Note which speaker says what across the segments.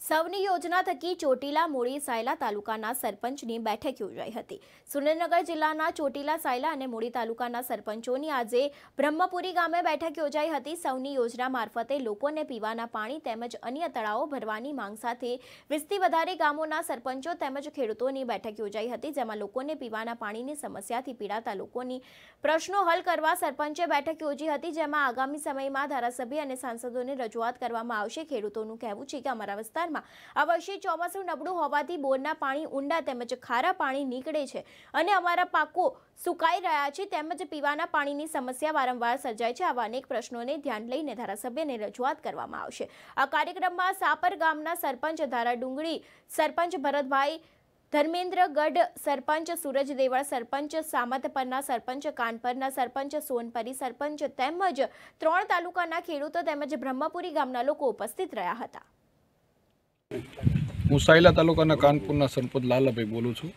Speaker 1: સૌની યોજના થકી ચોટીલા મૂળી સાયલા તાલુકાના સરપંચની બેઠક યોજાઈ હતી સુરેન્દ્રનગર જિલ્લાના ચોટીલા સાયલા અને મૂળી તાલુકાના સરપંચોની આજે બ્રહ્મપુરી ગામે બેઠક યોજાઈ હતી સૌની યોજના મારફતે લોકોને પીવાના પાણી તેમજ અન્ય તળાવો ભરવાની માંગ સાથે વિસ્તી વધારે ગામોના સરપંચો તેમજ ખેડૂતોની બેઠક યોજાઈ હતી જેમાં લોકોને પીવાના પાણીની સમસ્યાથી પીડાતા લોકોની પ્રશ્નો હલ કરવા સરપંચે બેઠક યોજી હતી જેમાં આગામી સમયમાં ધારાસભ્ય અને સાંસદોને રજૂઆત કરવામાં આવશે ખેડૂતોનું કહેવું છે કે અમારા વિસ્તાર વિસ્તારમાં આ વર્ષે ચોમાસું નબળું હોવાથી બોરના પાણી ઊંડા તેમજ ખારા પાણી નીકળે છે અને અમારા પાકો સુકાઈ રહ્યા છે તેમજ પીવાના પાણીની સમસ્યા વારંવાર સર્જાય છે આવા અનેક પ્રશ્નોને ધ્યાન લઈને ધારાસભ્યને રજૂઆત કરવામાં આવશે આ કાર્યક્રમમાં સાપર ગામના સરપંચ ધારા ડુંગળી સરપંચ ભરતભાઈ ધર્મેન્દ્રગઢ સરપંચ સુરજ દેવળ સરપંચ સામતપરના સરપંચ કાનપરના સરપંચ સોનપરી સરપંચ તેમજ ત્રણ તાલુકાના ખેડૂતો તેમજ બ્રહ્મપુરી ગામના લોકો ઉપસ્થિત રહ્યા હતા
Speaker 2: હું સાયલા તાલુકાના કાનપુરના સરપંચ લાલાભાઈ બોલું છું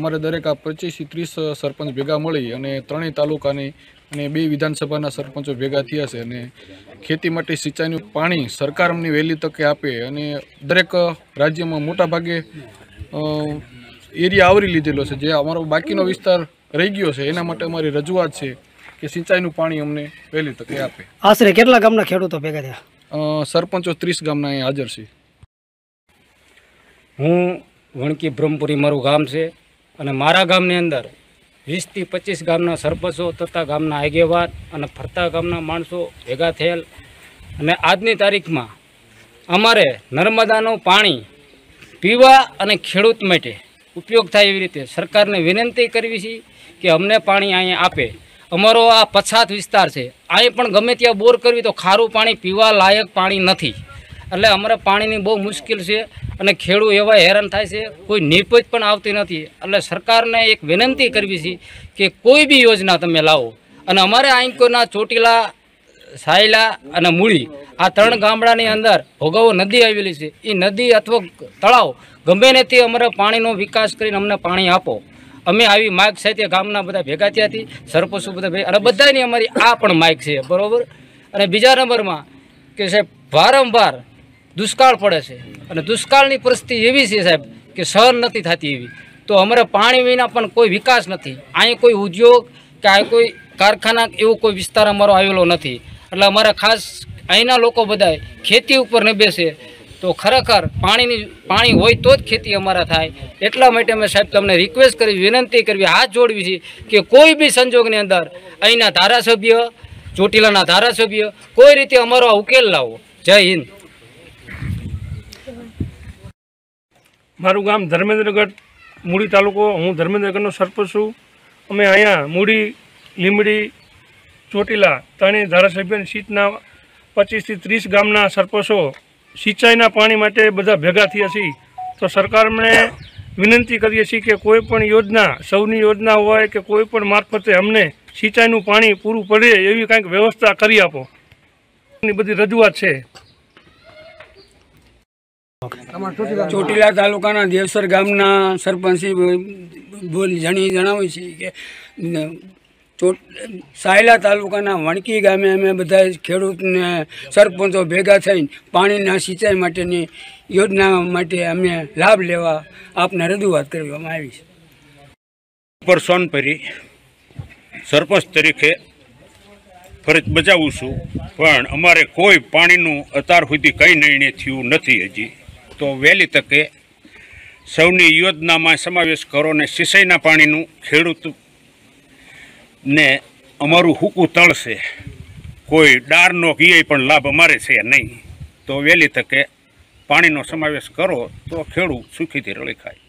Speaker 2: અમારે દરેક આ પચીસથી ત્રીસ સરપંચ ભેગા મળી અને ત્રણેય તાલુકાની અને બે વિધાનસભાના સરપંચો ભેગા થયા છે અને ખેતી માટે સિંચાઈનું પાણી સરકાર અમને વહેલી તકે આપે અને દરેક રાજ્યમાં મોટાભાગે એરિયા આવરી લીધેલો છે જે અમારો બાકીનો વિસ્તાર રહી ગયો છે એના માટે અમારી રજૂઆત છે કે સિંચાઈનું પાણી અમને વહેલી તકે આપે
Speaker 3: આશરે કેટલા ગામના ખેડૂતો ભેગા
Speaker 2: થયા સરપંચો ત્રીસ ગામના અહીંયા હાજર છે હું વણકી બ્રહ્મપુરી મારું ગામ છે
Speaker 3: અને મારા ગામની અંદર વીસથી પચીસ ગામના સરપંચો તથા ગામના આગેવાન અને ફરતા ગામના માણસો ભેગા થયેલ અને આજની તારીખમાં અમારે નર્મદાનું પાણી પીવા અને ખેડૂત માટે ઉપયોગ થાય એવી રીતે સરકારને વિનંતી કરવી છે કે અમને પાણી અહીંયા આપે અમારો આ પછાત વિસ્તાર છે અહીં પણ ગમે ત્યાં બોર કરવી તો ખારું પાણી પીવા લાયક પાણી નથી એટલે અમારે પાણીની બહુ મુશ્કેલ છે અને ખેડૂત એવા હેરાન થાય છે કોઈ નિપજ પણ આવતી નથી એટલે સરકારને એક વિનંતી કરવી છે કે કોઈ બી યોજના તમે લાવો અને અમારે આંકોના ચોટીલા સાયલા અને મૂળી આ ત્રણ ગામડાની અંદર ભોગવો નદી આવેલી છે એ નદી અથવા તળાવ ગમે નથી અમારે પાણીનો વિકાસ કરીને અમને પાણી આપો અમે આવી માઇક સાથે ગામના બધા ભેગા થયા હતી સરપંચો બધા ભેગા અને બધાની અમારી આ પણ માઇક છે બરાબર અને બીજા નંબરમાં કે સાહેબ વારંવાર દુષ્કાળ પડે છે અને દુષ્કાળની પરિસ્થિતિ એવી છે સાહેબ કે સહન નથી થતી એવી તો અમારે પાણી વિના પણ કોઈ વિકાસ નથી અહીં કોઈ ઉદ્યોગ કે આ કોઈ કારખાના એવો કોઈ વિસ્તાર અમારો આવેલો નથી એટલે અમારે ખાસ અહીંના લોકો બધાય ખેતી ઉપર નબે બેસે તો ખરેખર પાણીની પાણી હોય તો જ ખેતી અમારા થાય એટલા માટે અમે સાહેબ તમને રિક્વેસ્ટ કરી વિનંતી કરવી હાથ જોડવી છે કે કોઈ બી સંજોગની અંદર અહીંના ધારાસભ્ય ચોટીલાના ધારાસભ્ય કોઈ રીતે અમારો ઉકેલ લાવો જય હિન્દ
Speaker 4: મારું ગામ ધર્મેન્દ્રગઢ મૂડી તાલુકો હું ધર્મેન્દ્રગઢનો સરપંચ છું અમે અહીંયા મૂડી લીમડી ચોટીલા ત્રણેય ધારાસભ્યની સીટના પચીસથી ત્રીસ ગામના સરપંચો સિંચાઈના પાણી માટે બધા ભેગા થયા છીએ તો સરકારને વિનંતી કરીએ છીએ કે કોઈપણ યોજના સૌની યોજના હોય કે કોઈપણ મારફતે અમને સિંચાઈનું પાણી પૂરું પડે એવી કાંઈક વ્યવસ્થા કરી આપો એની બધી રજૂઆત છે ચોટીલા તાલુકાના દેવસર ગામના સરપંચી
Speaker 3: જણી જણાવે છે કે સાયલા તાલુકાના વણકી ગામે અમે બધા ખેડૂતને સરપંચો ભેગા થઈને પાણીના સિંચાઈ માટેની યોજના માટે અમે લાભ લેવા આપને રજૂઆત કરવામાં આવી છે
Speaker 5: પર પરી સરપંચ તરીકે ફરજ બજાવું છું પણ અમારે કોઈ પાણીનું અત્યાર સુધી કંઈ નિર્ણય થયું નથી હજી તો વહેલી તકે સૌની યોજનામાં સમાવેશ કરો ને સિંચાઈના પાણીનું ખેડૂતને અમારું હૂકું તળશે કોઈ ડારનો ઘીય પણ લાભ અમારે છે નહીં તો વહેલી તકે પાણીનો સમાવેશ કરો તો ખેડૂત સુખીથી રળી ખાય